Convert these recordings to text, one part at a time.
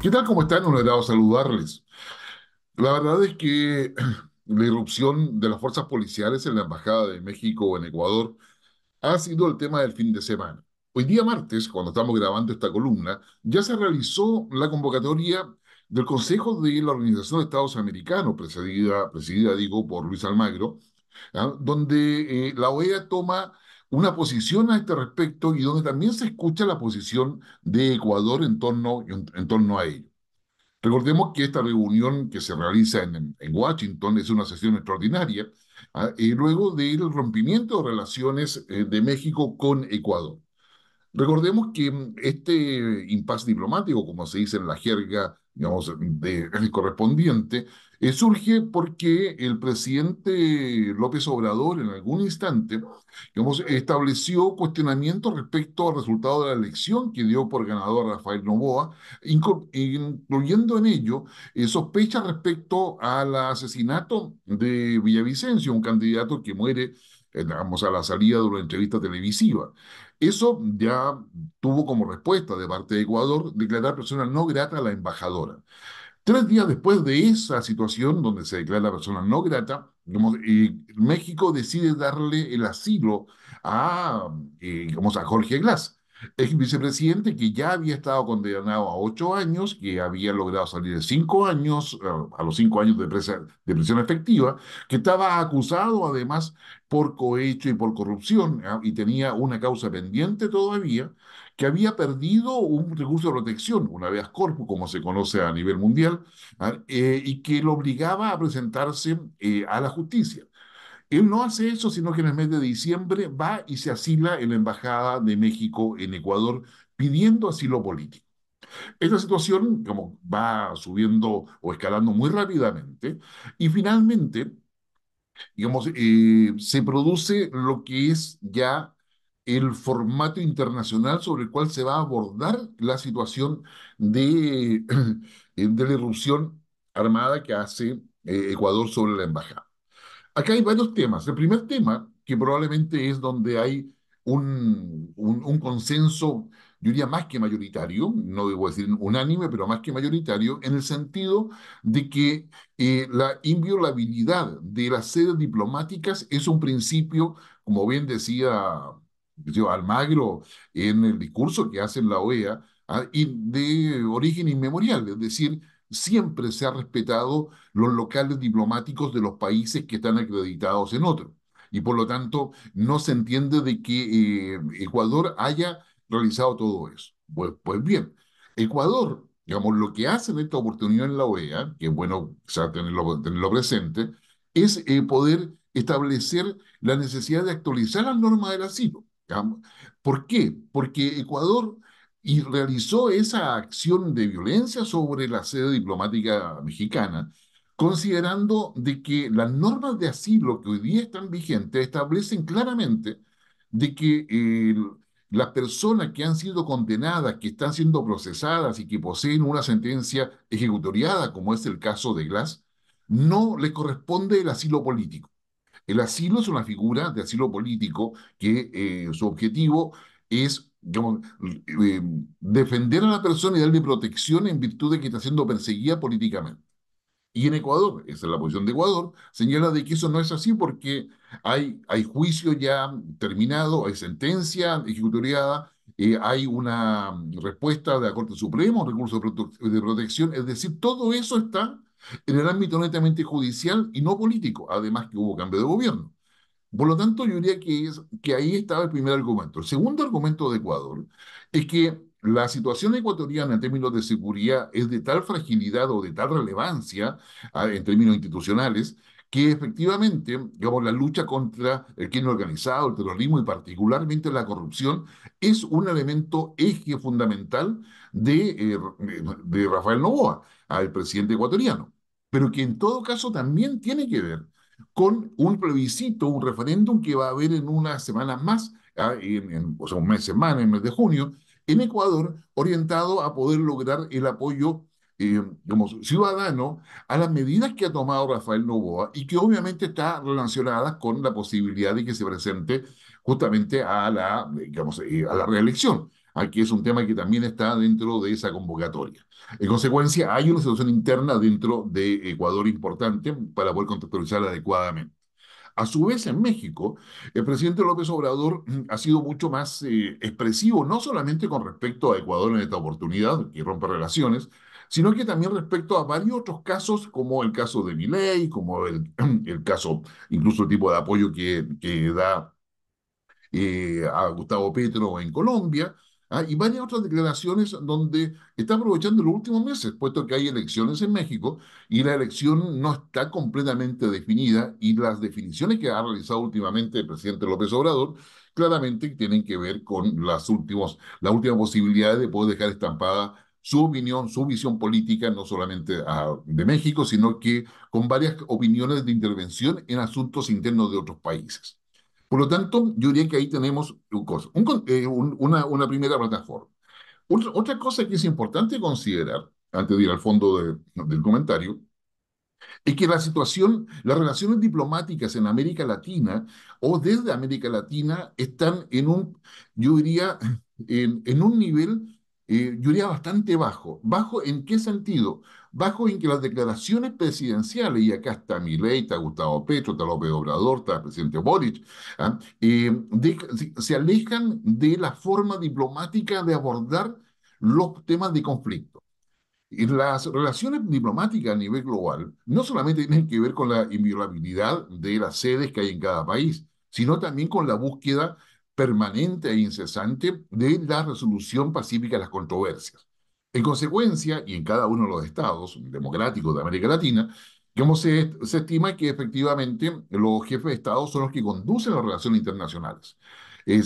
¿Qué tal? ¿Cómo están? Un agrado saludarles. La verdad es que la irrupción de las fuerzas policiales en la Embajada de México en Ecuador ha sido el tema del fin de semana. Hoy día martes, cuando estamos grabando esta columna, ya se realizó la convocatoria del Consejo de la Organización de Estados Americanos, presidida, presidida digo, por Luis Almagro, ¿ah? donde eh, la OEA toma una posición a este respecto y donde también se escucha la posición de Ecuador en torno, torno a ello. Recordemos que esta reunión que se realiza en, Washington es una sesión extraordinaria, ah, y luego del rompimiento de relaciones eh, de México con Ecuador. Recordemos que mm, este eh, impasse diplomático, como se dice en la jerga digamos, de, el correspondiente, eh, surge porque el presidente López Obrador en algún instante estableció cuestionamiento respecto al resultado de la elección que dio por ganador a Rafael Novoa, incluyendo en ello eh, sospechas respecto al asesinato de Villavicencio, un candidato que muere eh, digamos, a la salida de una entrevista televisiva. Eso ya tuvo como respuesta de parte de Ecuador declarar persona no grata a la embajadora. Tres días después de esa situación, donde se declara persona no grata, eh, México decide darle el asilo a, eh, a Jorge Glass. El vicepresidente que ya había estado condenado a ocho años, que había logrado salir de cinco años, a los cinco años de, de prisión efectiva, que estaba acusado además por cohecho y por corrupción y tenía una causa pendiente todavía, que había perdido un recurso de protección, una vez corpus, como se conoce a nivel mundial, eh, y que lo obligaba a presentarse eh, a la justicia. Él no hace eso, sino que en el mes de diciembre va y se asila en la Embajada de México en Ecuador pidiendo asilo político. Esta situación como, va subiendo o escalando muy rápidamente y finalmente, digamos, eh, se produce lo que es ya el formato internacional sobre el cual se va a abordar la situación de, de la irrupción armada que hace eh, Ecuador sobre la embajada acá hay varios temas. El primer tema, que probablemente es donde hay un, un, consenso, yo diría más que mayoritario, no debo decir unánime, pero más que mayoritario, en el sentido de que eh, la inviolabilidad de las sedes diplomáticas es un principio, como bien decía yo, Almagro en el discurso que hace en la OEA, ah, de origen inmemorial, es decir, siempre se ha respetado los locales diplomáticos de los países que están acreditados en otro. Y por lo tanto, no se entiende de que eh, Ecuador haya realizado todo eso. Pues, pues, bien, Ecuador, digamos, lo que hace en esta oportunidad en la OEA, que es bueno tenerlo, presente, es eh, poder establecer la necesidad de actualizar las normas del asilo. ¿Por qué? Porque Ecuador y realizó esa acción de violencia sobre la sede diplomática mexicana, considerando de que las normas de asilo que hoy día están vigentes establecen claramente de que las personas que han sido condenadas, que están siendo procesadas y que poseen una sentencia ejecutoriada, como es el caso de Glass, no les corresponde el asilo político. El asilo es una figura de asilo político que eh, su objetivo es eh, defender a la persona y darle protección en virtud de que está siendo perseguida políticamente. Y en Ecuador, esa es la posición de Ecuador, señala de que eso no es así porque hay, hay juicio ya terminado, hay sentencia ejecutoriada, eh, hay una respuesta de la Corte Suprema, un recurso de protección, es decir, todo eso está en el ámbito netamente judicial y no político, además que hubo cambio de gobierno. Por lo tanto, yo diría que, es, que ahí estaba el primer argumento. El segundo argumento de Ecuador es que la situación ecuatoriana en términos de seguridad es de tal fragilidad o de tal relevancia ah, en términos institucionales que efectivamente, digamos, la lucha contra el crimen organizado, el terrorismo y particularmente la corrupción es un elemento eje fundamental de, eh, de Rafael Novoa, al presidente ecuatoriano, pero que en todo caso también tiene que ver con un plebiscito, un referéndum que va a haber en unas semanas más, ah, en, o sea, un mes, semana, en mes de junio, en Ecuador, orientado a poder lograr el apoyo eh, ciudadano a las medidas que ha tomado Rafael Novoa y que obviamente está relacionada con la posibilidad de que se presente justamente a la, digamos, eh, a la reelección aquí es un tema que también está dentro de esa convocatoria. En consecuencia, hay una situación interna dentro de Ecuador importante para poder contextualizar adecuadamente. A su vez, en México, el presidente López Obrador mm, ha sido mucho más eh, expresivo, no solamente con respecto a Ecuador en esta oportunidad, que rompe relaciones, sino que también respecto a varios otros casos, como el caso de miley como el, caso, incluso el tipo de apoyo que, da eh, a Gustavo Petro en Colombia, Ah, y varias otras declaraciones donde está aprovechando los últimos meses, puesto que hay elecciones en México y la elección no está completamente definida y las definiciones que ha realizado últimamente el presidente López Obrador claramente tienen que ver con las últimas la última posibilidad de poder dejar estampada su opinión, su visión política, no solamente ah, de México, sino que con varias opiniones de intervención en asuntos internos de otros países. Por lo tanto, yo diría que ahí tenemos un, eh, una, una, primera plataforma. Otra, cosa que es importante considerar, antes de ir al fondo del comentario, es que la situación, las relaciones diplomáticas en América Latina o desde América Latina están en un, yo diría, en, en un nivel eh, yo diría bastante bajo. ¿Bajo en qué sentido? Bajo en que las declaraciones presidenciales, y acá está Miley, está Gustavo Petro, está López Obrador, está el presidente Boric, ¿ah? eh, se alejan de la forma diplomática de abordar los temas de conflicto. Y las relaciones diplomáticas a nivel global no solamente tienen que ver con la inviolabilidad de las sedes que hay en cada país, sino también con la búsqueda permanente e incesante de la resolución pacífica de las controversias. En consecuencia, y en cada uno de los estados democráticos de América Latina, se, se estima que efectivamente los jefes de Estado son los que conducen las relaciones internacionales. Eh,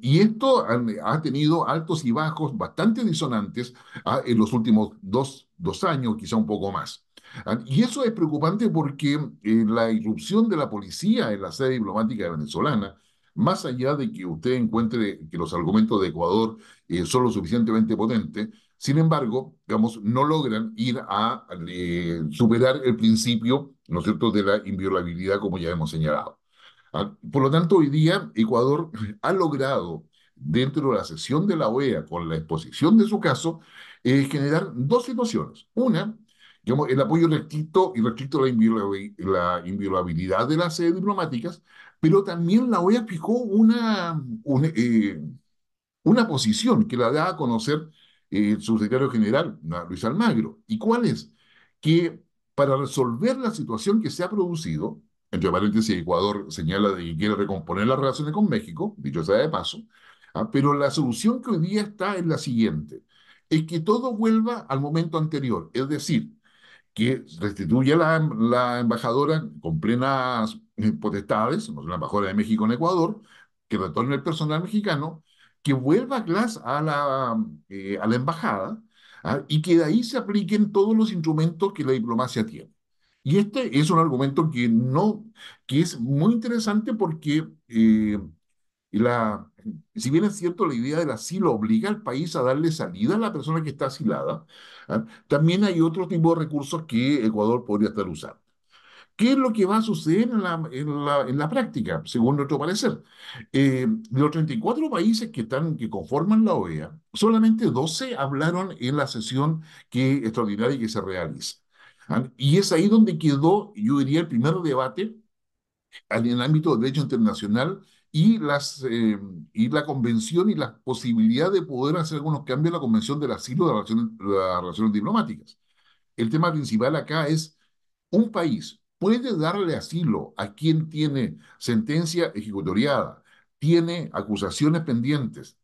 y esto ha tenido altos y bajos bastante disonantes ah, en los últimos dos, dos, años, quizá un poco más. Ah, y eso es preocupante porque eh, la irrupción de la policía en la sede diplomática venezolana más allá de que usted encuentre que los argumentos de Ecuador eh, son lo suficientemente potentes, sin embargo, digamos, no logran ir a eh, superar el principio, ¿no es cierto?, de la inviolabilidad, como ya hemos señalado. Ah, por lo tanto, hoy día Ecuador ha logrado, dentro de la sesión de la OEA, con la exposición de su caso, eh, generar dos situaciones. Una, digamos, el apoyo restricto y restricto a la, inviolabilidad de las sedes diplomáticas, pero también la OEA fijó una, eh, una, posición que la da a conocer eh, el subsecretario general, Luis Almagro. ¿Y cuál es? Que para resolver la situación que se ha producido, entre paréntesis, Ecuador señala que quiere recomponer las relaciones con México, dicho sea de paso, ah, pero la solución que hoy día está es la siguiente, es que todo vuelva al momento anterior, es decir, que restituya la embajadora con plenas potestades, la embajadora de México en Ecuador, que retorne el personal mexicano, que vuelva Glass a la, eh, a la embajada ah, y que de ahí se apliquen todos los instrumentos que la diplomacia tiene. Y este es un argumento que, no, que es muy interesante porque eh, la, si bien es cierto la idea del asilo obliga al país a darle salida a la persona que está asilada, ah, también hay otro tipo de recursos que Ecuador podría estar usando. ¿Qué es lo que va a suceder en la, en la, en la práctica, según nuestro parecer? de eh, los 34 países que, están, que conforman la OEA, solamente 12 hablaron en la sesión que, extraordinaria que se realiza. ¿Ah? Y es ahí donde quedó, yo diría, el primer debate en el ámbito del derecho internacional y, las, eh, y la convención y la posibilidad de poder hacer algunos cambios en la convención del asilo de de las relaciones diplomáticas. El tema principal acá es un país puede darle asilo a quien tiene sentencia ejecutoriada, tiene acusaciones pendientes,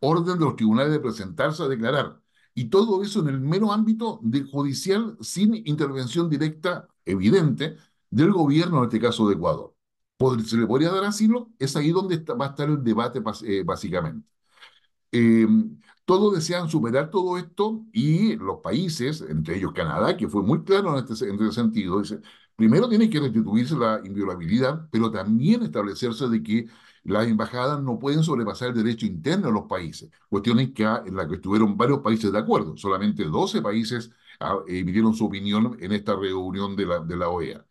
orden de los tribunales de presentarse a declarar, y todo eso en el mero ámbito judicial sin intervención directa, evidente, del gobierno, en este caso de Ecuador. ¿Se le podría dar asilo? Es ahí donde va a estar el debate eh, básicamente. Eh, todos desean superar todo esto y los países, entre ellos Canadá, que fue muy claro este en este, sentido, dice, primero tiene que restituirse la inviolabilidad, pero también establecerse de que las embajadas no pueden sobrepasar el derecho interno de los países, cuestiones que, ah, en las que estuvieron varios países de acuerdo, solamente 12 países ah, emitieron su opinión en esta reunión de la, de la OEA.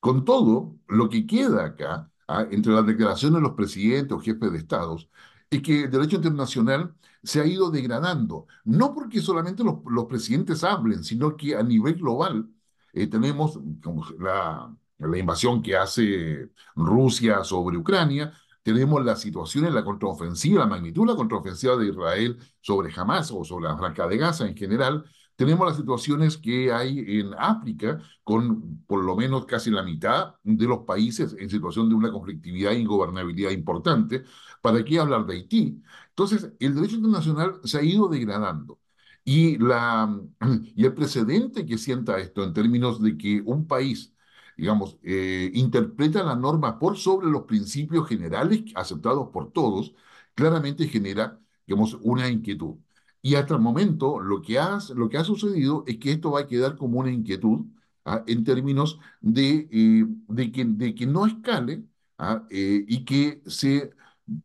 Con todo, lo que queda acá, ah, entre las declaraciones de los presidentes o jefes de estados, es que el derecho internacional se ha ido degradando, no porque solamente los, presidentes hablen, sino que a nivel global eh, tenemos como la, la invasión que hace Rusia sobre Ucrania, tenemos la situación en la contraofensiva, la magnitud de la contraofensiva de Israel sobre Hamas o sobre la franja de Gaza en general, tenemos las situaciones que hay en África, con por lo menos casi la mitad de los países en situación de una conflictividad e ingobernabilidad importante. ¿Para qué hablar de Haití? Entonces, el derecho internacional se ha ido degradando. Y, la, y el precedente que sienta esto en términos de que un país digamos, eh, interpreta la norma por sobre los principios generales aceptados por todos, claramente genera, digamos, una inquietud. Y hasta el momento lo que ha, sucedido es que esto va a quedar como una inquietud ¿ah? en términos eh, de, que, no escale ¿ah? eh, y que se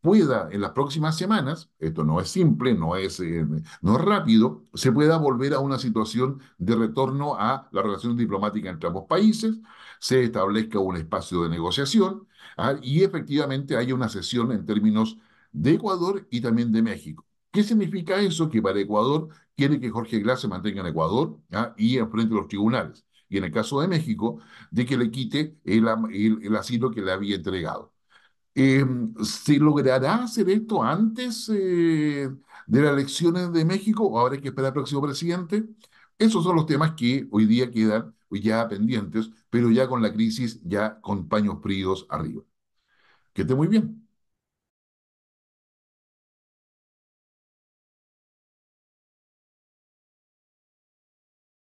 pueda en las próximas semanas, esto no es simple, no es, eh, no rápido, se pueda volver a una situación de retorno a la relación diplomática entre ambos países, se establezca un espacio de negociación ¿ah? y efectivamente haya una sesión en términos de Ecuador y también de México. ¿Qué significa eso? Que para Ecuador quiere que Jorge Glass se mantenga en Ecuador y enfrente de los tribunales. Y en el caso de México, de que le quite el, asilo que le había entregado. Em, ¿Se logrará hacer esto antes eh, de las elecciones de México o habrá que esperar al próximo presidente? Esos son los temas que hoy día quedan ya pendientes, pero ya con la crisis, ya con paños fríos arriba. Que esté muy bien.